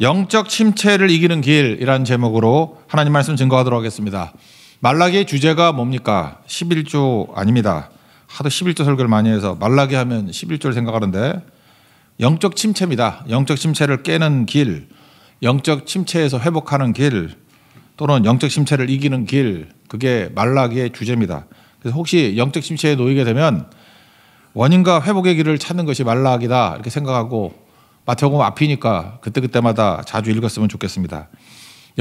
영적 침체를 이기는 길이라는 제목으로 하나님 말씀 증거하도록 하겠습니다. 말라기의 주제가 뭡니까? 11조 아닙니다. 하도 11조 설교를 많이 해서 말라기 하면 11조를 생각하는데 영적 침체입니다. 영적 침체를 깨는 길, 영적 침체에서 회복하는 길 또는 영적 침체를 이기는 길 그게 말라기의 주제입니다. 그래서 혹시 영적 침체에 놓이게 되면 원인과 회복의 길을 찾는 것이 말라기다 이렇게 생각하고 마태복음 앞이니까 그때그때마다 자주 읽었으면 좋겠습니다.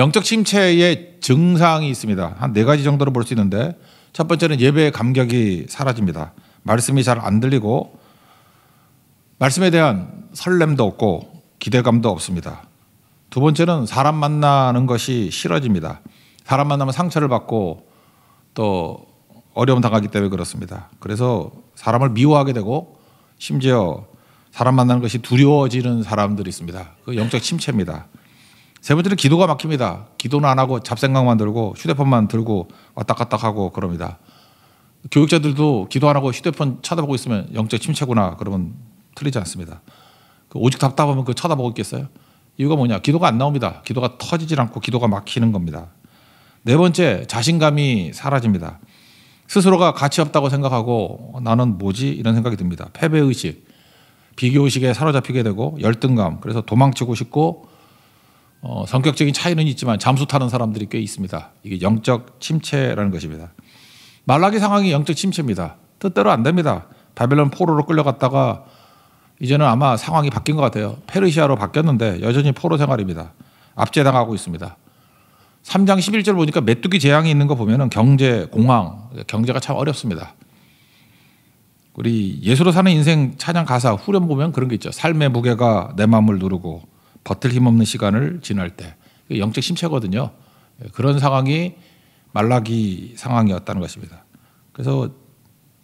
영적 침체의 증상이 있습니다. 한 네 가지 정도로 볼 수 있는데 첫 번째는 예배의 감격이 사라집니다. 말씀이 잘 안 들리고 말씀에 대한 설렘도 없고 기대감도 없습니다. 두 번째는 사람 만나는 것이 싫어집니다. 사람 만나면 상처를 받고 또 어려움 당하기 때문에 그렇습니다. 그래서 사람을 미워하게 되고 심지어 사람 만나는 것이 두려워지는 사람들이 있습니다. 그 영적 침체입니다. 세 번째는 기도가 막힙니다. 기도는 안 하고 잡생각만 들고 휴대폰만 들고 왔다 갔다 하고 그럽니다. 교육자들도 기도 안 하고 휴대폰 쳐다보고 있으면 영적 침체구나 그러면 틀리지 않습니다. 그 오직 답답하면 그 쳐다보고 있겠어요? 이유가 뭐냐? 기도가 안 나옵니다. 기도가 터지질 않고 기도가 막히는 겁니다. 네 번째, 자신감이 사라집니다. 스스로가 가치 없다고 생각하고 나는 뭐지? 이런 생각이 듭니다. 패배의식. 비교의식에 사로잡히게 되고 열등감 그래서 도망치고 싶고 어, 성격적인 차이는 있지만 잠수 타는 사람들이 꽤 있습니다. 이게 영적 침체라는 것입니다. 말라기 상황이 영적 침체입니다. 뜻대로 안 됩니다. 바벨론 포로로 끌려갔다가 이제는 아마 상황이 바뀐 것 같아요. 페르시아로 바뀌었는데 여전히 포로 생활입니다. 압제당하고 있습니다. 3장 11절 보니까 메뚜기 재앙이 있는 거 보면은 경제 공황, 경제가 참 어렵습니다. 우리 예수로 사는 인생 찬양 가사 후렴 보면 그런 게 있죠. 삶의 무게가 내 마음을 누르고 버틸 힘없는 시간을 지날 때 영적 심체거든요. 예, 그런 상황이 말라기 상황이었다는 것입니다. 그래서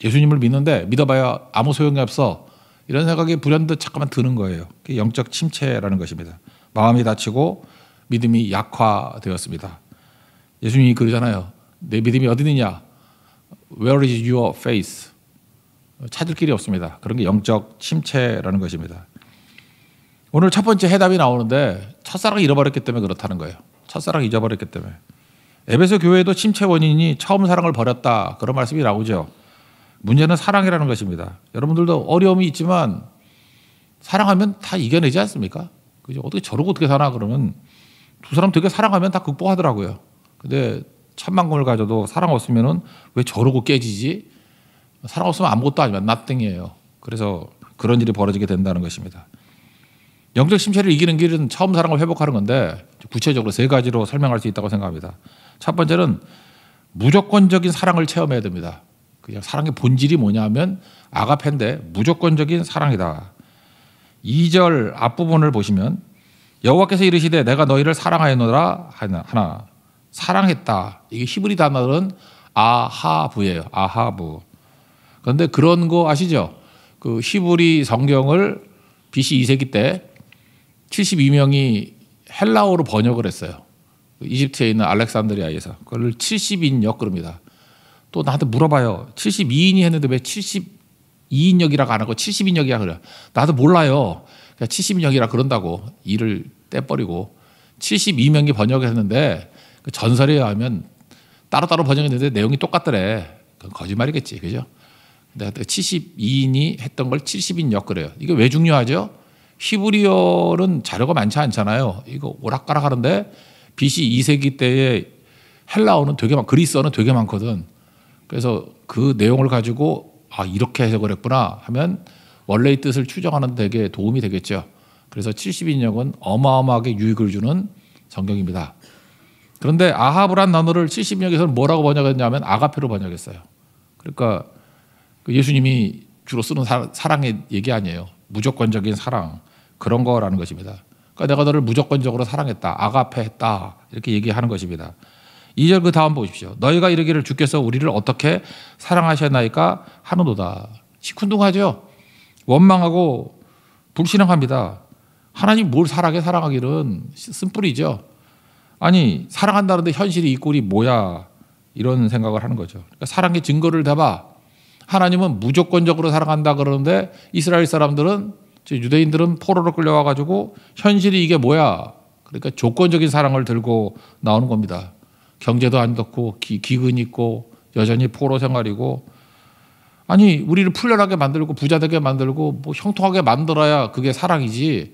예수님을 믿는데 믿어봐야 아무 소용이 없어 이런 생각이 불현듯 잠깐만 드는 거예요. 영적 침체라는 것입니다. 마음이 다치고 믿음이 약화되었습니다. 예수님이 그러잖아요. 내 믿음이 어디 있느냐? Where is your faith? 찾을 길이 없습니다. 그런 게 영적 침체라는 것입니다. 오늘 첫 번째 해답이 나오는데 첫사랑을 잃어버렸기 때문에 그렇다는 거예요. 첫사랑 잊어버렸기 때문에. 에베소 교회도 침체 원인이 처음 사랑을 버렸다 그런 말씀이 나오죠. 문제는 사랑이라는 것입니다. 여러분들도 어려움이 있지만 사랑하면 다 이겨내지 않습니까? 그죠? 어떻게 저러고 어떻게 사나 그러면 두 사람 되게 사랑하면 다 극복하더라고요. 근데 천만 공을 가져도 사랑 없으면왜 저러고 깨지지? 사랑 없으면 아무것도 아니면 나땡이에요. 그래서 그런 일이 벌어지게 된다는 것입니다. 영적 심체를 이기는 길은 처음 사랑을 회복하는 건데 구체적으로 세 가지로 설명할 수 있다고 생각합니다. 첫 번째는 무조건적인 사랑을 체험해야 됩니다. 그냥 사랑의 본질이 뭐냐면 아가페인데 무조건적인 사랑이다. 2절 앞부분을 보시면 여호와께서 이르시되 내가 너희를 사랑하였노라 하나 사랑했다. 이게 히브리 단어는 아하부예요. 아하부. 그런데 그런 거 아시죠? 그 히브리 성경을 BC 2세기 때 72명이 헬라어로 번역을 했어요. 그 이집트에 있는 알렉산드리아에서 그걸 70인역 그럽니다. 또 나한테 물어봐요. 72인이 했는데 왜 72인역이라고 안 하고 70인역이야 그래. 나도 몰라요. 70인역이라 그런다고 일을 떼버리고 72명이 번역했는데 그 전설에 의하면 따로따로 번역했는데 내용이 똑같더래. 그건 거짓말이겠지. 그죠? 72인이 했던 걸 70인 역그래요. 이게 왜 중요하죠? 히브리어는 자료가 많지 않잖아요. 이거 오락가락 하는데 BC 2세기 때에 헬라어는 되게 많, 그리스어는 되게 많거든. 그래서 그 내용을 가지고 아 이렇게 해서그랬구나 하면 원래의 뜻을 추정하는 되게 도움이 되겠죠. 그래서 70인역은 어마어마하게 유익을 주는 성경입니다. 그런데 아합브란 단어를 70인역에서는 뭐라고 번역했냐면 아가페로 번역했어요. 그러니까 그 예수님이 주로 쓰는 사, 사랑의 얘기 아니에요. 무조건적인 사랑 그런 거라는 것입니다. 그러니까 내가 너를 무조건적으로 사랑했다. 아가페 했다. 이렇게 얘기하는 것입니다. 2절 그 다음 보십시오. 너희가 이르기를 주께서 우리를 어떻게 사랑하셨나이까 하는도다. 시큰둥하죠. 원망하고 불신앙합니다. 하나님 뭘 사랑해 사랑하기는 쓴뿌리죠. 아니 사랑한다는데 현실이 이 꼴이 뭐야 이런 생각을 하는 거죠. 그러니까 사랑의 증거를 대봐 하나님은 무조건적으로 사랑한다 그러는데 이스라엘 사람들은 유대인들은 포로로 끌려와 가지고 현실이 이게 뭐야? 그러니까 조건적인 사랑을 들고 나오는 겁니다. 경제도 안 덥고 기, 근 있고 여전히 포로 생활이고 아니 우리를 풀려나게 만들고 부자 되게 만들고 뭐 형통하게 만들어야 그게 사랑이지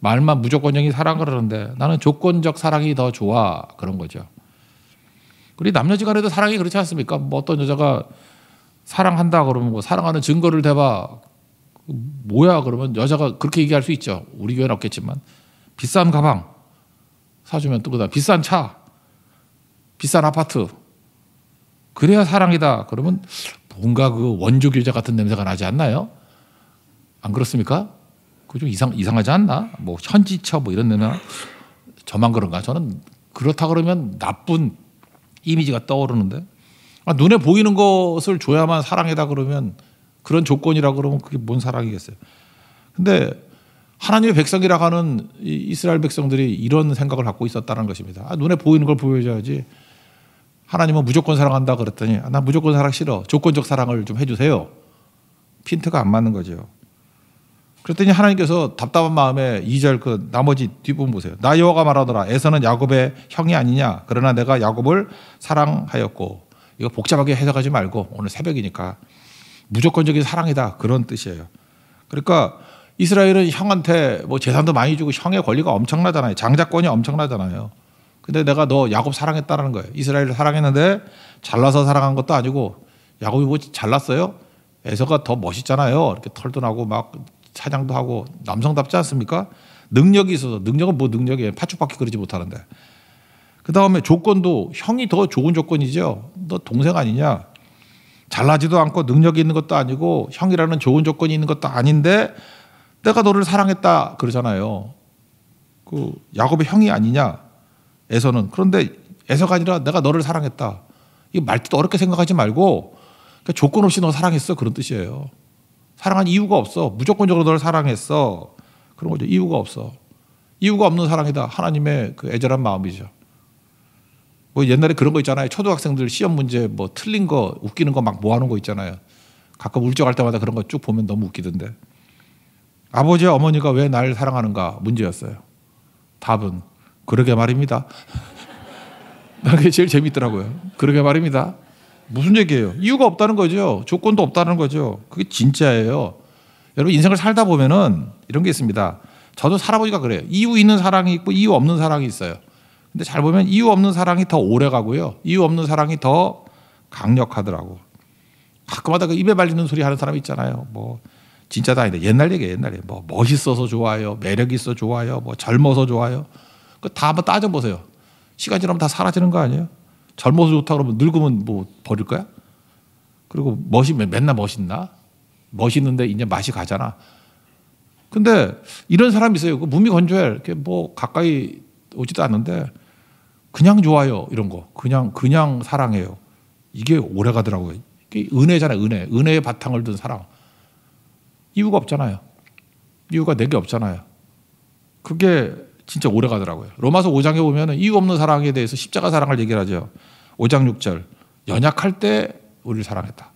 말만 무조건적인 사랑을 하는데 나는 조건적 사랑이 더 좋아 그런 거죠. 우리 남녀지간에도 사랑이 그렇지 않습니까? 뭐 어떤 여자가 사랑한다 그러면 뭐 사랑하는 증거를 대봐 뭐야 그러면 여자가 그렇게 얘기할 수 있죠. 우리 교회는 없겠지만 비싼 가방 사주면 또 그다 음 비싼 차 비싼 아파트 그래야 사랑이다 그러면 뭔가 그 원조 교자 같은 냄새가 나지 않나요? 안 그렇습니까? 그좀 이상 이상하지 않나? 뭐 현지처 뭐 이런 냄새 저만 그런가? 저는 그렇다 그러면 나쁜 이미지가 떠오르는데 아, 눈에 보이는 것을 줘야만 사랑이다 그러면 그런 조건이라 그러면 그게 뭔 사랑이겠어요. 근데 하나님의 백성이라 고 하는 이스라엘 백성들이 이런 생각을 갖고 있었다는 것입니다. 아, 눈에 보이는 걸 보여줘야지. 하나님은 무조건 사랑한다 그랬더니 아, 나 무조건 사랑 싫어. 조건적 사랑을 좀 해주세요. 핀트가 안 맞는 거죠. 그랬더니 하나님께서 답답한 마음에 2절 그 나머지 뒷부분 보세요. 나여호가 말하더라. 에서는 야곱의 형이 아니냐. 그러나 내가 야곱을 사랑하였고 이거 복잡하게 해석하지 말고 오늘 새벽이니까 무조건적인 사랑이다 그런 뜻이에요. 그러니까 이스라엘은 형한테 뭐 재산도 많이 주고 형의 권리가 엄청나잖아요. 장자권이 엄청나잖아요. 근데 내가 너 야곱 사랑했다라는 거예요. 이스라엘을 사랑했는데 잘나서 사랑한 것도 아니고 야곱이 뭐 잘났어요? 에서가 더 멋있잖아요. 이렇게 털도 나고 막 사냥도 하고 남성답지 않습니까? 능력이 있어서 능력은 뭐 능력이에요. 파죽밖에 그러지 못하는데 그 다음에 조건도 형이 더 좋은 조건이죠. 너 동생 아니냐? 잘나지도 않고 능력이 있는 것도 아니고 형이라는 좋은 조건이 있는 것도 아닌데 내가 너를 사랑했다 그러잖아요. 그 야곱의 형이 아니냐? 에서는 그런데 에서가 아니라 내가 너를 사랑했다. 이 말뜻 어렵게 생각하지 말고 그러니까 조건 없이 너 사랑했어 그런 뜻이에요. 사랑한 이유가 없어. 무조건적으로 너를 사랑했어. 그런 거죠. 이유가 없어. 이유가 없는 사랑이다. 하나님의 그 애절한 마음이죠. 뭐 옛날에 그런 거 있잖아요. 초등학생들 시험 문제 뭐 틀린 거 웃기는 거 막 모아놓은 거 있잖아요. 가끔 울적할 때마다 그런 거 쭉 보면 너무 웃기던데. 아버지와 어머니가 왜 날 사랑하는가 문제였어요. 답은 그러게 말입니다. 그게 제일 재밌더라고요. 그러게 말입니다. 무슨 얘기예요? 이유가 없다는 거죠. 조건도 없다는 거죠. 그게 진짜예요. 여러분 인생을 살다 보면은 이런 게 있습니다. 저도 살아보니까 그래요. 이유 있는 사랑이 있고 이유 없는 사랑이 있어요. 근데 잘 보면 이유 없는 사랑이 더 오래 가고요. 이유 없는 사랑이 더 강력하더라고. 가끔마다 그 입에 발리는 소리 하는 사람 있잖아요. 뭐 진짜다 아닌데 옛날 얘기 옛날에 뭐 멋있어서 좋아요, 매력 있어 좋아요, 뭐 젊어서 좋아요. 그다 한번 따져 보세요. 시간 지나면 다 사라지는 거 아니에요? 젊어서 좋다 그러면 늙으면 뭐 버릴 거야? 그리고 멋이면 맨날 멋있나? 멋있는데 이제 맛이 가잖아. 근데 이런 사람 있어요. 그 무미건조해. 이렇게 뭐 가까이 오지도 않는데 그냥 좋아요 이런 거 그냥 그냥 사랑해요 이게 오래 가더라고요 이게 은혜잖아요 은혜 은혜의 바탕을 둔 사랑 이유가 없잖아요 이유가 내게 네 없잖아요 그게 진짜 오래 가더라고요 로마서 5장에 보면 이유 없는 사랑에 대해서 십자가 사랑을 얘기 하죠 5장 6절 연약할 때 우리를 사랑했다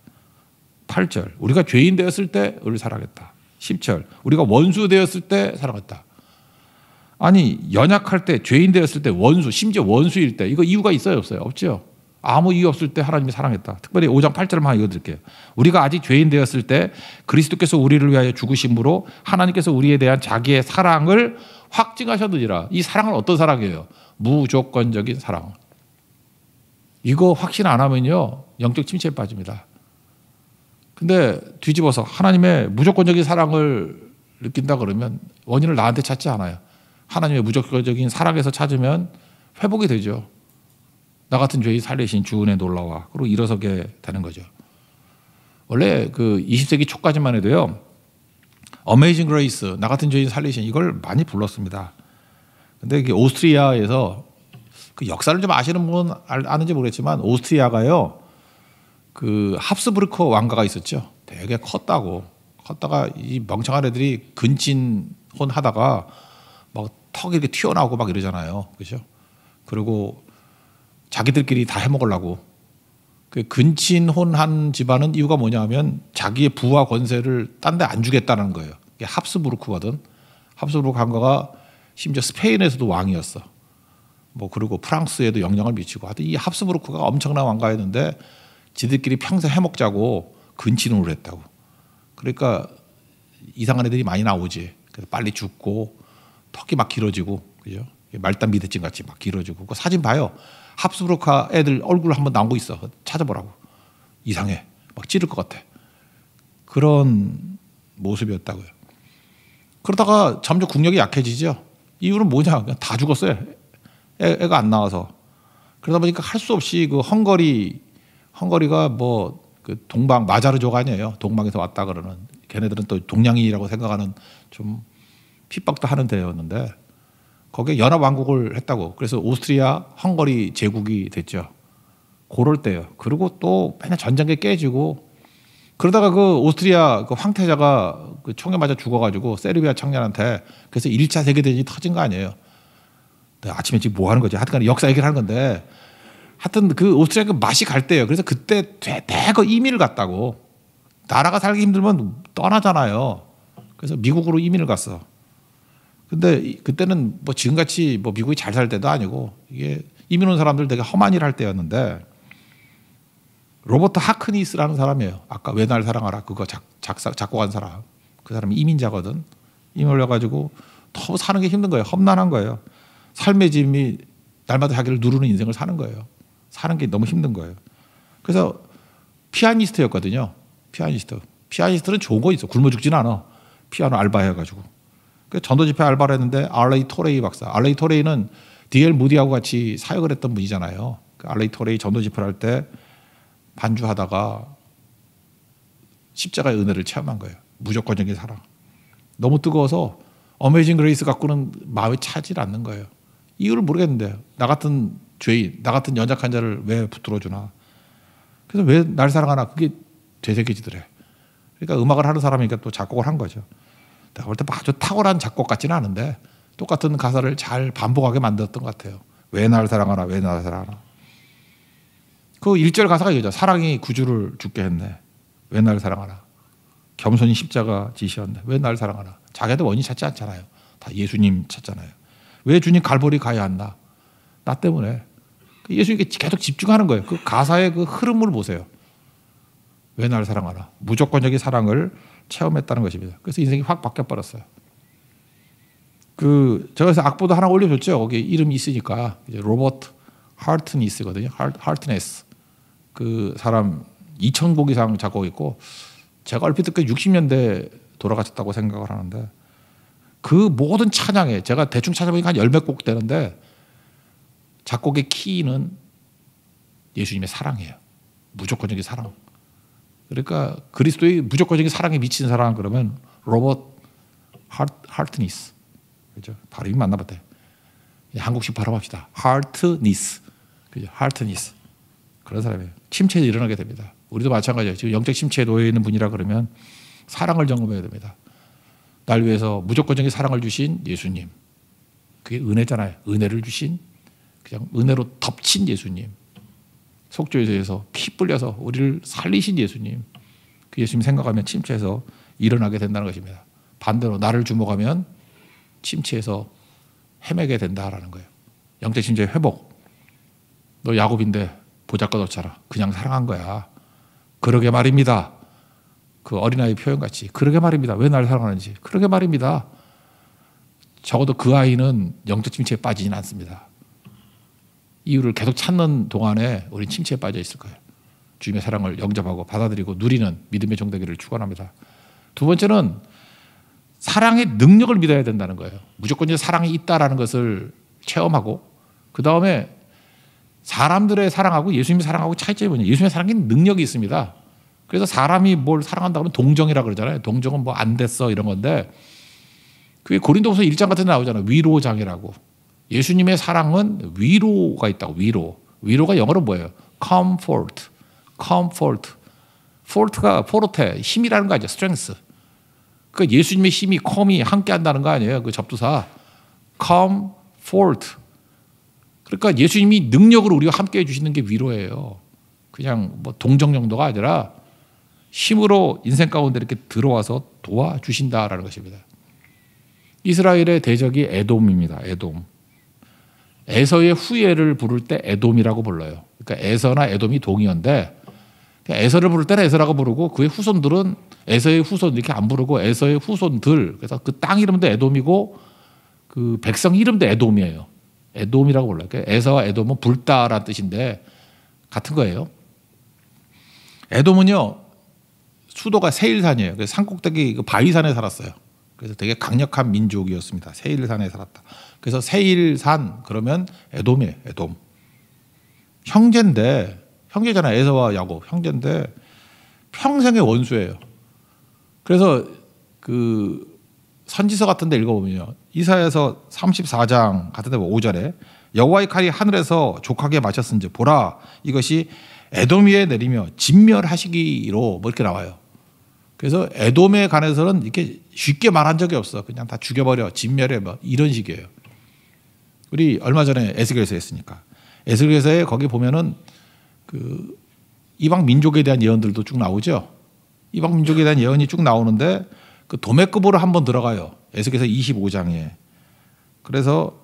8절 우리가 죄인 되었을 때 우리를 사랑했다 10절 우리가 원수 되었을 때 사랑했다 아니 연약할 때 죄인 되었을 때 원수 심지어 원수일 때 이거 이유가 있어요 없어요 없죠 아무 이유 없을 때 하나님이 사랑했다 특별히 5장 8절만 읽어드릴게요 우리가 아직 죄인 되었을 때 그리스도께서 우리를 위하여 죽으심으로 하나님께서 우리에 대한 자기의 사랑을 확증하셨느니라 이 사랑은 어떤 사랑이에요 무조건적인 사랑 이거 확신 안 하면요 영적 침체에 빠집니다 근데 뒤집어서 하나님의 무조건적인 사랑을 느낀다 그러면 원인을 나한테 찾지 않아요 하나님의 무조건적인 사랑에서 찾으면 회복이 되죠. 나 같은 죄인 살리신 주 은혜 놀라와. 그리고 일어서게 되는 거죠. 원래 그 20세기 초까지만 해도요. 어메이징 그레이스, 나 같은 죄인 살리신 이걸 많이 불렀습니다. 근데 이게 오스트리아에서 그 역사를 좀 아시는 분 아는지 모르겠지만 오스트리아가요. 그 합스부르크 왕가가 있었죠. 되게 컸다고. 컸다가 이 멍청한 애들이 근친혼 하다가 막 턱이 이렇게 튀어나오고 막 이러잖아요. 그죠? 그리고 자기들끼리 다 해먹으려고. 그 근친혼한 집안은 이유가 뭐냐 하면 자기의 부와 권세를 딴 데 안 주겠다는 거예요. 이게 합스부르크거든. 합스부르크 한거가 심지어 스페인에서도 왕이었어. 뭐 그리고 프랑스에도 영향을 미치고 하여튼 이 합스부르크가 엄청난 왕가였는데 지들끼리 평생 해먹자고 근친혼을 했다고. 그러니까 이상한 애들이 많이 나오지. 그래서 빨리 죽고 턱이 막 길어지고 그죠? 말단 비대증 같이 막 길어지고 그 사진 봐요. 합스부로카 애들 얼굴 한 번 나온거 있어. 찾아보라고. 이상해. 막 찌를 것 같아. 그런 모습이었다고요. 그러다가 점점 국력이 약해지죠. 이유는 뭐냐? 그냥 다 죽었어요. 애, 가안 나와서. 그러다 보니까 할 수 없이 그 헝거리 헝거리가 뭐 그 동방 마자르족 아니에요. 동방에서 왔다 그러는 걔네들은 또 동양인이라고 생각하는 좀 핍박도 하는 데였는데 거기에 연합왕국을 했다고 그래서 오스트리아 헝거리 제국이 됐죠. 고럴 때요. 그리고 또 맨날 전쟁에 깨지고 그러다가 그 오스트리아 그 황태자가 그 총에 맞아 죽어가지고 세르비아 청년한테 그래서 1차 세계대전이 터진 거 아니에요. 아침에 지금 뭐 하는 거지? 하여튼간 역사 얘기를 하는 건데 하여튼 그 오스트리아 그 맛이 갈 때예요. 그래서 그때 대거 이민을 갔다고 나라가 살기 힘들면 떠나잖아요. 그래서 미국으로 이민을 갔어. 근데 그때는 뭐 지금같이 뭐 미국이 잘 살 때도 아니고 이게 이민 온 사람들 되게 험한 일 할 때였는데 로버트 하크니스라는 사람이에요. 아까 왜 날 사랑하라 그거 작, 작사, 작곡한 사람. 그 사람이 이민자거든. 이민 올려가지고 더 사는 게 힘든 거예요. 험난한 거예요. 삶의 짐이 날마다 자기를 누르는 인생을 사는 거예요. 사는 게 너무 힘든 거예요. 그래서 피아니스트였거든요. 피아니스트. 피아니스트는 좋은 거 있어. 굶어 죽진 않아. 피아노 알바해가지고. 그 전도집회 알바를 했는데 알레이 토레이 박사. 알레이 토레이는 디엘 무디하고 같이 사역을 했던 분이잖아요. 그 알레이 토레이 전도집회를 할 때 반주하다가 십자가의 은혜를 체험한 거예요. 무조건적인 사랑. 너무 뜨거워서 어메이징 그레이스 갖고는 마음에 차질 않는 거예요. 이유를 모르겠는데 나 같은 죄인, 나 같은 연약한 자를 왜 붙들어 주나. 그래서 왜 날 사랑하나 그게 되새겨지더래. 그러니까 음악을 하는 사람이니까 또 작곡을 한 거죠. 내가 볼때 아주 탁월한 작곡 같지는 않은데 똑같은 가사를 잘 반복하게 만들었던 것 같아요. 왜 날 사랑하나 왜 날 사랑하나. 그 1절 가사가 이거죠. 사랑이 구주를 죽게 했네. 왜 날 사랑하나. 겸손히 십자가 지시었네. 왜날 사랑하나. 자기도 원인 찾지 않잖아요. 다 예수님 찾잖아요. 왜 주님 갈보리 가야 한다. 나 때문에. 그 예수님께 계속 집중하는 거예요. 그 가사의 그 흐름을 보세요. 왜 날 사랑하나. 무조건적인 사랑을 체험했다는 것입니다. 그래서 인생이 확 바뀌어 버렸어요. 그 저에서 악보도 하나 올려줬죠. 거기 이름이 있으니까 이제 로버트 하트니스거든요. 하트네스 그 사람 2,000곡 이상 작곡했고 제가 얼핏 듣기 60년대 돌아가셨다고 생각을 하는데 그 모든 찬양에 제가 대충 찾아보니까 한 열몇 곡 되는데 작곡의 키는 예수님의 사랑이에요. 무조건적인 사랑. 그러니까 그리스도의 무조건적인 사랑에 미친 사람 그러면 로버트 하트, 니스 그죠? 발음이 맞나 봤대. 한국식 발음합시다. 하트니스. 그죠? 하트니스. 그런 사람이에요. 침체에 일어나게 됩니다. 우리도 마찬가지예요. 지금 영적 침체에 놓여 있는 분이라 그러면 사랑을 점검해야 됩니다. 날 위해서 무조건적인 사랑을 주신 예수님. 그게 은혜잖아요. 은혜를 주신 그냥 은혜로 덮친 예수님. 속죄에 대해서 피 뿌려서 우리를 살리신 예수님. 그 예수님 생각하면 침체에서 일어나게 된다는 것입니다. 반대로 나를 주목하면 침체에서 헤매게 된다라는 거예요. 영적 침체 회복. 너 야곱인데 보잘것없잖아. 그냥 사랑한 거야. 그러게 말입니다. 그 어린아이 표현같이 그러게 말입니다. 왜 나를 사랑하는지 그러게 말입니다. 적어도 그 아이는 영적 침체에 빠지진 않습니다. 이유를 계속 찾는 동안에 우리 침체에 빠져 있을 거예요. 주님의 사랑을 영접하고 받아들이고 누리는 믿음의 종되기를 축원합니다. 두 번째는 사랑의 능력을 믿어야 된다는 거예요. 무조건 이제 사랑이 있다라는 것을 체험하고 그 다음에 사람들의 사랑하고 예수님의 사랑하고 차이점이 뭐냐? 예수님의 사랑에 능력이 있습니다. 그래서 사람이 뭘 사랑한다 그러면 동정이라 그러잖아요. 동정은 뭐 안 됐어 이런 건데 그게 고린도서 1장 같은 데 나오잖아요. 위로장이라고. 예수님의 사랑은 위로가 있다고 위로. 위로가 영어로 뭐예요? comfort, comfort. fort가 포르테 힘이라는 거 아니야? strength. 그 예수님의 힘이 컴이 함께 한다는 거 아니에요? 그 접두사 comfort. 그러니까 예수님이 능력으로 우리와 함께 해주시는 게 위로예요. 그냥 뭐 동정 정도가 아니라 힘으로 인생 가운데 이렇게 들어와서 도와주신다라는 것입니다. 이스라엘의 대적이 에돔입니다. 에돔. 에서의 후예를 부를 때 에돔이라고 불러요. 그러니까 에서나 에돔이 동이었는데 그러니까 에서를 부를 때는 에서라고 부르고 그의 후손들은 에서의 후손 이렇게 안 부르고 에서의 후손들 그래서 그 땅 이름도 에돔이고 그 백성 이름도 에돔이에요. 에돔이라고 불러요. 그러니까 에서와 에돔은 불다라는 뜻인데 같은 거예요. 에돔은요 수도가 세일산이에요. 그래서 산꼭대기 그 바위산에 살았어요. 그래서 되게 강력한 민족이었습니다. 세일산에 살았다. 그래서 세일산 그러면 에돔이에 에돔. 형제인데 형제잖아. 에서와 야곱 형제인데 평생의 원수예요. 그래서 그 선지서 같은 데 읽어보면요. 이사에서 34장 같은 데 5절에 여호와의 칼이 하늘에서 족하게 맞췄은지 보라 이것이 에돔 위에 내리며 진멸하시기로 뭐 이렇게 나와요. 그래서 에돔에 관해서는 이렇게 쉽게 말한 적이 없어. 그냥 다 죽여버려, 진멸해, 뭐 이런 식이에요. 우리 얼마 전에 에스겔서 했으니까 에스겔서에 거기 보면은 그 이방 민족에 대한 예언들도 쭉 나오죠. 이방 민족에 대한 예언이 쭉 나오는데 그 도매급으로 한번 들어가요. 에스겔서 25장에. 그래서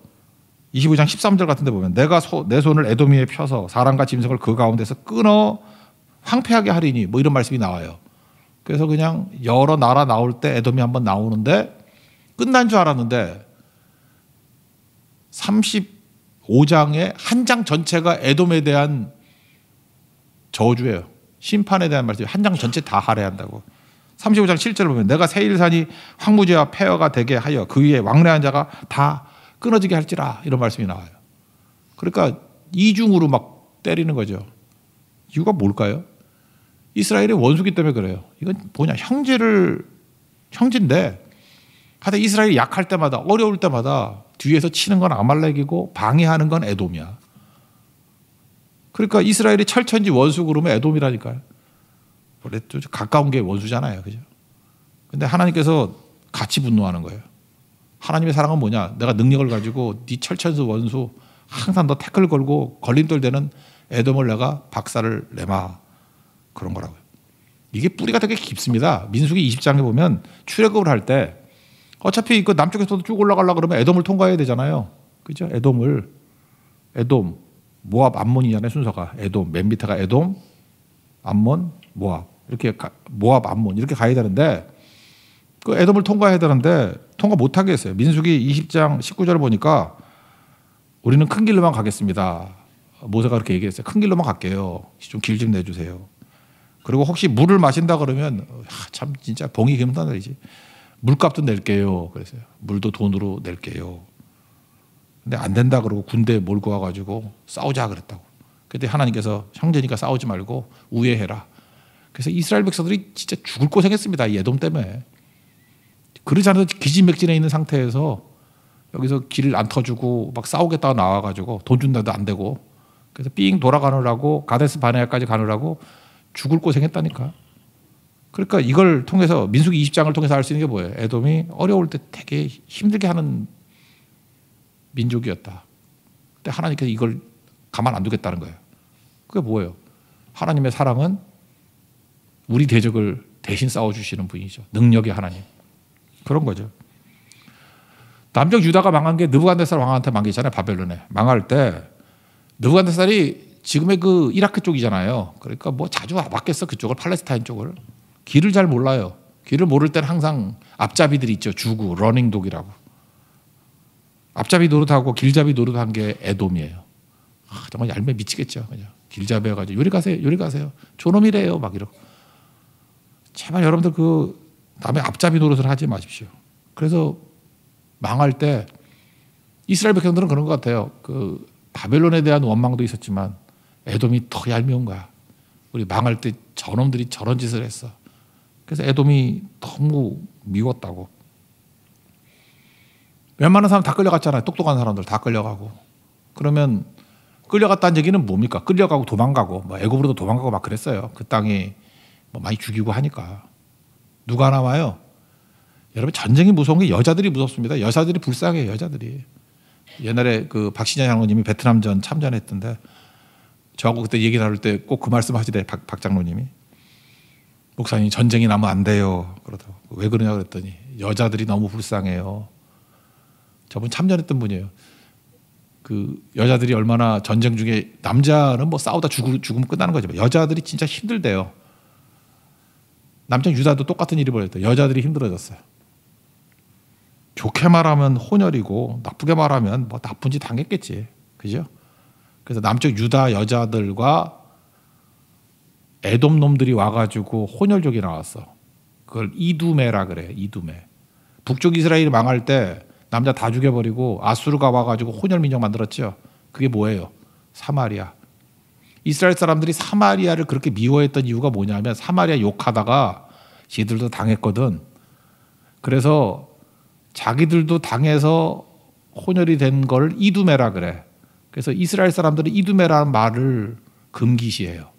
25장 13절 같은 데 보면 내가 소, 내 손을 에돔 위에 펴서 사람과 짐승을 그 가운데서 끊어 황폐하게 하리니 뭐 이런 말씀이 나와요. 그래서 그냥 여러 나라 나올 때 에돔이 한번 나오는데 끝난 줄 알았는데 35장의 한 장 전체가 에돔에 대한 저주예요. 심판에 대한 말씀이 에요한 장 전체 다 할애한다고. 35장 실제로 보면 내가 세일산이 황무지와 폐허가 되게 하여 그 위에 왕래한 자가 다 끊어지게 할지라 이런 말씀이 나와요. 그러니까 이중으로 막 때리는 거죠. 이유가 뭘까요? 이스라엘의 원수기 때문에 그래요. 이건 뭐냐 형제를 형제인데 하여튼 이스라엘이 약할 때마다 어려울 때마다 뒤에서 치는 건 아말렉이고 방해하는 건 에돔이야. 그러니까 이스라엘이 철천지 원수 그러면 에돔이라니까요. 원래 좀 가까운 게 원수잖아요. 그죠? 근데 하나님께서 같이 분노하는 거예요. 하나님의 사랑은 뭐냐? 내가 능력을 가지고 네 철천수 원수 항상 너 태클 걸고 걸림돌 되는 에돔을 내가 박살을 내마. 그런 거라고요. 이게 뿌리가 되게 깊습니다. 민숙이 20장에 보면 출애굽을 할 때 어차피 그 남쪽에서도 쭉 올라가려 그러면 애돔을 통과해야 되잖아요. 그죠? 애돔을애돔 모압 암몬이잖아요 순서가 애돔맨 밑에가 애돔 암몬 모압 이렇게 가, 모압 암몬 이렇게 가야 되는데 그애돔을 통과해야 되는데 통과 못 하게 했어요. 민수기 20장 19절을 보니까 우리는 큰 길로만 가겠습니다. 모세가 그렇게 얘기했어요. 큰 길로만 갈게요. 좀 길 좀 내주세요. 그리고 혹시 물을 마신다 그러면 아, 참 진짜 봉이 겸단이지 물값도 낼게요. 그래서 물도 돈으로 낼게요. 근데 안 된다 그러고 군대 몰고 와가지고 싸우자 그랬다고. 그때 하나님께서 형제니까 싸우지 말고 우회해라 그래서 이스라엘 백성들이 진짜 죽을 고생했습니다. 이 예돔 때문에. 그러지 않아도 기진맥진해 있는 상태에서 여기서 길을 안 터주고 막 싸우겠다고 나와가지고 돈 준다도 안 되고 그래서 삥 돌아가느라고 가데스 바네아까지 가느라고 죽을 고생했다니까. 그러니까 이걸 통해서 민수기 20장을 통해서 알 수 있는 게 뭐예요? 에돔이 어려울 때 되게 힘들게 하는 민족이었다. 근데 하나님께서 이걸 가만 안 두겠다는 거예요. 그게 뭐예요? 하나님의 사랑은 우리 대적을 대신 싸워주시는 분이죠. 능력의 하나님. 그런 거죠. 남쪽 유다가 망한 게 느부갓네살 왕한테 망했잖아요. 바벨론에. 망할 때 느부갓네살이 지금의 그 이라크 쪽이잖아요. 그러니까 뭐 자주 와봤겠어 그쪽을 팔레스타인 쪽을 길을 잘 몰라요. 길을 모를 땐 항상 앞잡이들이 있죠. 주구 러닝독이라고. 앞잡이 노릇하고 길잡이 노릇한 게 애돔이에요. 아, 정말 얄매 미치겠죠. 그냥 길잡이 해가지고 요리 가세요, 요리 가세요. 존엄이래요막 이러고. 제발 여러분들 그 남의 앞잡이 노릇을 하지 마십시오. 그래서 망할 때 이스라엘 백성들은 그런 것 같아요. 그 바벨론에 대한 원망도 있었지만 애돔이더 얄미운 거야. 우리 망할 때 저놈들이 저런 짓을 했어. 그래서 에돔이 너무 미웠다고. 웬만한 사람 다 끌려갔잖아요. 똑똑한 사람들 다 끌려가고. 그러면 끌려갔다는 얘기는 뭡니까? 끌려가고 도망가고 뭐 애굽으로도 도망가고 막 그랬어요. 그 땅이 뭐 많이 죽이고 하니까 누가 남아요? 여러분 전쟁이 무서운 게 여자들이 무섭습니다. 여자들이 불쌍해요. 여자들이 옛날에 그 박신양 장로님이 베트남전 참전했던데 저하고 그때 얘기 나눌 때 꼭 그 말씀 하시대 박, 박 장로님이 목사님 전쟁이 나면 안 돼요 그러더라고 왜 그러냐 그랬더니 여자들이 너무 불쌍해요 저분 참전했던 분이에요 그 여자들이 얼마나 전쟁 중에 남자는 뭐 싸우다 죽을, 죽으면 끝나는 거지만 여자들이 진짜 힘들대요 남편 유다도 똑같은 일이 벌어졌다 여자들이 힘들어졌어요 좋게 말하면 혼혈이고 나쁘게 말하면 뭐 나쁜 짓 당했겠지 그죠? 그래서 남쪽 유다 여자들과 애돔 놈들이 와가지고 혼혈족이 나왔어. 그걸 이두메라 그래. 이두메. 북쪽 이스라엘이 망할 때 남자 다 죽여버리고 아수르가 와가지고 혼혈 민족 만들었죠. 그게 뭐예요? 사마리아. 이스라엘 사람들이 사마리아를 그렇게 미워했던 이유가 뭐냐면 사마리아 욕하다가 얘들도 당했거든. 그래서 자기들도 당해서 혼혈이 된 걸 이두메라 그래. 그래서 이스라엘 사람들은 이두메라는 말을 금기시해요.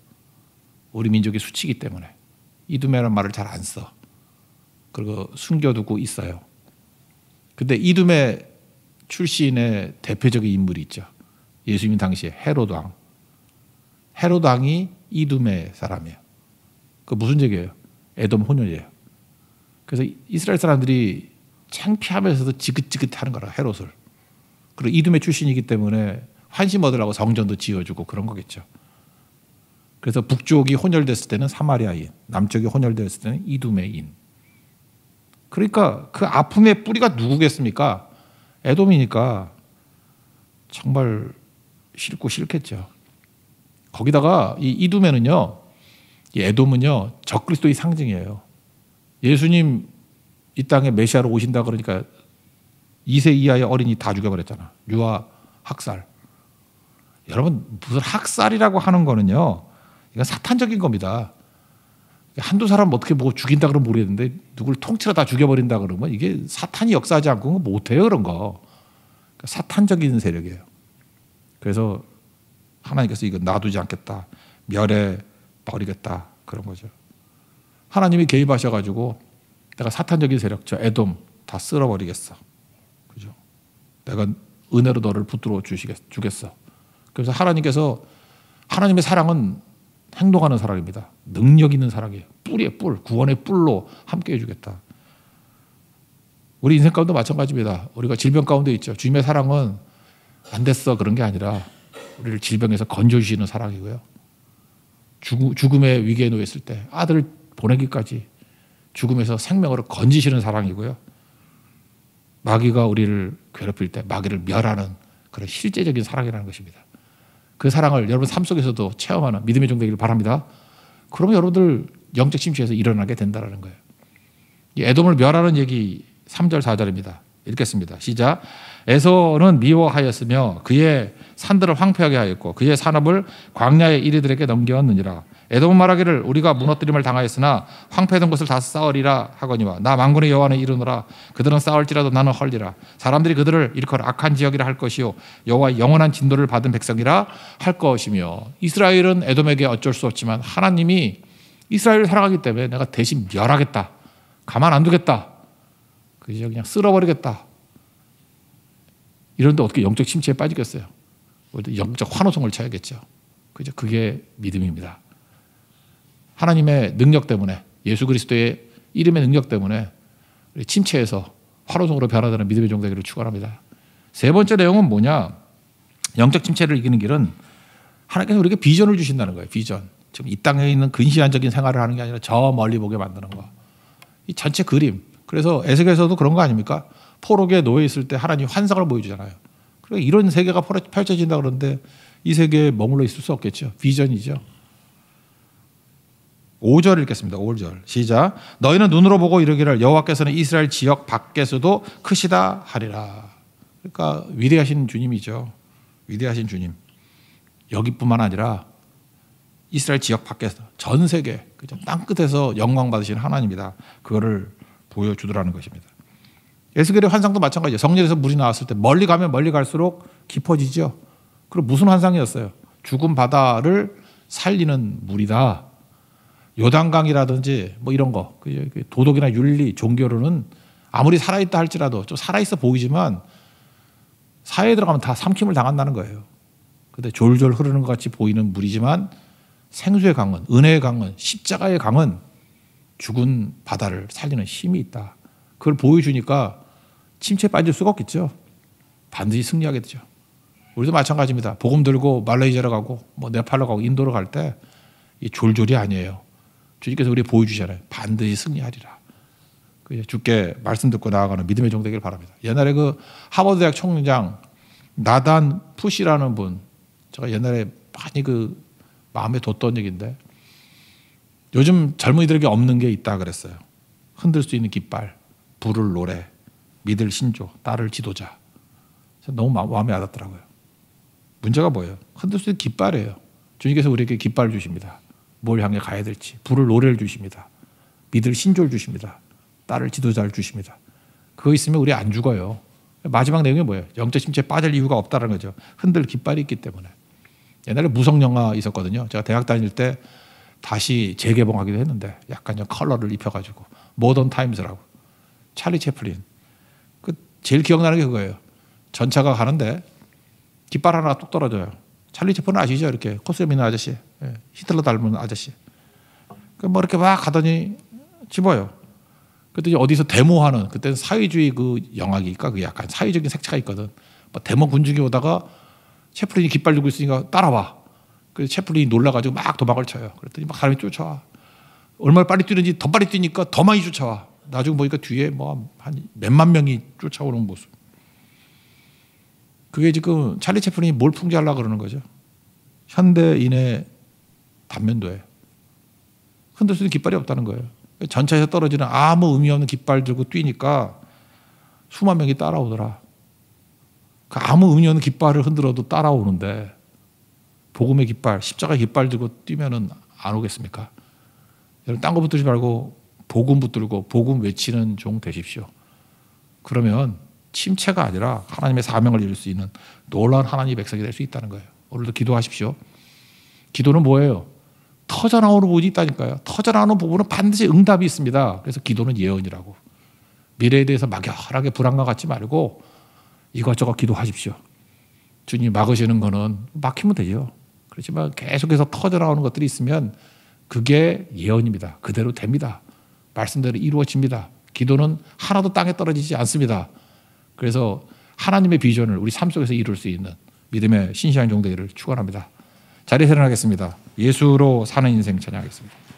우리 민족의 수치기 때문에 이두메라는 말을 잘 안 써. 그리고 숨겨두고 있어요. 근데 이두메 출신의 대표적인 인물이 있죠. 예수님 당시에 헤로드 왕. 헤로드 왕이 이두메 사람이에요. 그 무슨 얘기예요? 에돔 혼혈이에요. 그래서 이스라엘 사람들이 창피하면서도 지긋지긋하는 거라 헤롯을. 그리고 이두메 출신이기 때문에 환심 얻으라고 성전도 지어주고 그런 거겠죠. 그래서 북쪽이 혼혈됐을 때는 사마리아인, 남쪽이 혼혈됐을 때는 이두메인. 그러니까 그 아픔의 뿌리가 누구겠습니까? 애돔이니까 정말 싫고 싫겠죠. 거기다가 이 이두메는요, 이 에돔은요 적그리스도의 상징이에요. 예수님 이 땅에 메시아로 오신다 그러니까 2세 이하의 어린이 다 죽여버렸잖아. 유아 학살. 여러분 무슨 학살이라고 하는 거는요. 이건 사탄적인 겁니다. 한두 사람 어떻게 뭐 죽인다 그러면 모르겠는데 누굴 통째로 다 죽여버린다 그러면 이게 사탄이 역사하지 않고 못해요 그런 거. 그러니까 사탄적인 세력이에요. 그래서 하나님께서 이거 놔두지 않겠다. 멸해 버리겠다. 그런 거죠. 하나님이 개입하셔가지고 내가 사탄적인 세력, 저 에돔 다 쓸어버리겠어. 그죠? 내가 은혜로 너를 붙들어 주시겠, 주겠어. 그래서 하나님께서 하나님의 사랑은 행동하는 사랑입니다. 능력 있는 사랑이에요. 뿔이에요, 뿔. 구원의 뿔로 함께 해주겠다. 우리 인생 가운데 마찬가지입니다. 우리가 질병 가운데 있죠. 주님의 사랑은 안 됐어. 그런 게 아니라 우리를 질병에서 건져주시는 사랑이고요. 죽음의 위기에 놓였을 때아들 보내기까지 죽음에서 생명으로 건지시는 사랑이고요. 마귀가 우리를 괴롭힐 때 마귀를 멸하는 그런 실제적인 사랑이라는 것입니다. 그 사랑을 여러분 삶 속에서도 체험하는 믿음의 종 되기를 바랍니다. 그러면 여러분들 영적 심취에서 일어나게 된다는 거예요. 애돔을 멸하는 얘기 3절 4절입니다. 읽겠습니다. 시작. 에서는 미워하였으며 그의 산들을 황폐하게 하였고 그의 산업을 광야의 이리들에게 넘겨왔느니라. 에돔은 말하기를 우리가 무너뜨림을 당하였으나 황폐된 것을 다 싸우리라 하거니와 나 망군의 여호와는 이르노라 그들은 싸울지라도 나는 헐리라 사람들이 그들을 일컬 악한 지역이라 할 것이요 여호와의 영원한 진도를 받은 백성이라 할 것이며 이스라엘은 에돔에게 어쩔 수 없지만 하나님이 이스라엘을 사랑하기 때문에 내가 대신 멸하겠다 가만 안 두겠다 그저 그냥 쓸어버리겠다 이런데 어떻게 영적 심취에 빠지겠어요? 영적 환호성을 쳐야겠죠. 그죠? 그게 믿음입니다. 하나님의 능력 때문에 예수 그리스도의 이름의 능력 때문에 침체에서 화로성으로 변화되는 믿음의 종되기를 축원합니다. 세 번째 내용은 뭐냐? 영적 침체를 이기는 길은 하나님께서 우리에게 비전을 주신다는 거예요. 비전. 지금 이 땅에 있는 근시안적인 생활을 하는 게 아니라 저 멀리 보게 만드는 거. 이 전체 그림. 그래서 에스겔에서도 그런 거 아닙니까? 포로에 놓여 있을 때 하나님 환상을 보여주잖아요. 그러니 이런 세계가 펼쳐진다 그러는데 이 세계에 머물러 있을 수 없겠죠. 비전이죠. 5절 읽겠습니다. 5절. 시작. 너희는 눈으로 보고 이르기를 여호와께서는 이스라엘 지역 밖에서도 크시다 하리라. 그러니까 위대하신 주님이죠. 위대하신 주님. 여기뿐만 아니라 이스라엘 지역 밖에서 전 세계 그죠? 땅 끝에서 영광 받으신 하나님이다. 그거를 보여주더라는 것입니다. 예수겔의 환상도 마찬가지예요. 성전에서 물이 나왔을 때 멀리 가면 멀리 갈수록 깊어지죠. 그리 무슨 환상이었어요? 죽은 바다를 살리는 물이다. 요단강이라든지 뭐 이런 거 그, 그 도덕이나 윤리, 종교로는 아무리 살아있다 할지라도 좀 살아있어 보이지만 사회에 들어가면 다 삼킴을 당한다는 거예요. 근데 졸졸 흐르는 것 같이 보이는 물이지만 생수의 강은, 은혜의 강은, 십자가의 강은 죽은 바다를 살리는 힘이 있다. 그걸 보여주니까 침체 빠질 수가 없겠죠. 반드시 승리하게 되죠. 우리도 마찬가지입니다. 복음 들고 말레이시아로 가고 뭐 네팔로 가고 인도로 갈 때 이 졸졸이 아니에요. 주님께서 우리 보여주잖아요. 반드시 승리하리라. 그 주께 말씀 듣고 나아가는 믿음의 종 되길 바랍니다. 옛날에 그 하버드 대학 총장 나단 푸시라는 분, 제가 옛날에 많이 그 마음에 뒀던 얘기인데 요즘 젊은이들에게 없는 게 있다 그랬어요. 흔들 수 있는 깃발, 부를 노래, 믿을 신조, 따를 지도자. 너무 마음에 와닿더라고요. 문제가 뭐예요? 흔들 수 있는 깃발이에요. 주님께서 우리에게 깃발 주십니다. 뭘 향해 가야 될지 부를 노래를 주십니다. 믿을 신조를 주십니다. 딸을 지도자를 주십니다. 그거 있으면 우리 안 죽어요. 마지막 내용이 뭐예요? 영적 심체에 빠질 이유가 없다는 거죠. 흔들 깃발이 있기 때문에. 옛날에 무성 영화 있었거든요. 제가 대학 다닐 때 다시 재개봉하기도 했는데 약간 좀 컬러를 입혀가지고 모던 타임즈라고 찰리 채플린 그 제일 기억나는 게 그거예요. 전차가 가는데 깃발 하나 뚝 떨어져요. 찰리 채플린 아시죠? 이렇게 코스 있는 아저씨 예, 히틀러 닮은 아저씨. 그 뭐 이렇게 막 가더니 집어요. 그때 어디서 데모하는 그때는 사회주의 그 영화기니까 그 약간 사회적인 색채가 있거든. 뭐 데모 군중이 오다가 채플린이 깃발 들고 있으니까 따라와. 그래서 채플린이 놀라가지고 막 도망을 쳐요. 그랬더니 막 사람이 쫓아와. 얼마나 빨리 뛰는지 더 빨리 뛰니까 더 많이 쫓아와. 나중에 보니까 뒤에 뭐 한 몇만 명이 쫓아오는 모습. 그게 지금 찰리 채플린이 뭘 풍자하려고 그러는 거죠. 현대인의 단면도예 흔들 수 있는 깃발이 없다는 거예요. 전차에서 떨어지는 아무 의미 없는 깃발 들고 뛰니까 수만 명이 따라오더라. 그 아무 의미 없는 깃발을 흔들어도 따라오는데 복음의 깃발, 십자가 깃발 들고 뛰면은 안 오겠습니까? 여러분 딴거 붙들지 말고 복음 붙들고 복음 외치는 종 되십시오. 그러면 침체가 아니라 하나님의 사명을 이룰 수 있는 놀라운 하나님의 백성이 될 수 있다는 거예요. 오늘도 기도하십시오. 기도는 뭐예요? 터져나오는 부분이 있다니까요. 터져나오는 부분은 반드시 응답이 있습니다. 그래서 기도는 예언이라고. 미래에 대해서 막연하게 불안감 갖지 말고 이것저것 기도하십시오. 주님 막으시는 거는 막히면 되죠. 그렇지만 계속해서 터져나오는 것들이 있으면 그게 예언입니다. 그대로 됩니다. 말씀대로 이루어집니다. 기도는 하나도 땅에 떨어지지 않습니다. 그래서 하나님의 비전을 우리 삶 속에서 이룰 수 있는 믿음의 신실한 종되기를 축원합니다. 자리에 일어겠습니다 예수로 사는 인생 찬양하겠습니다.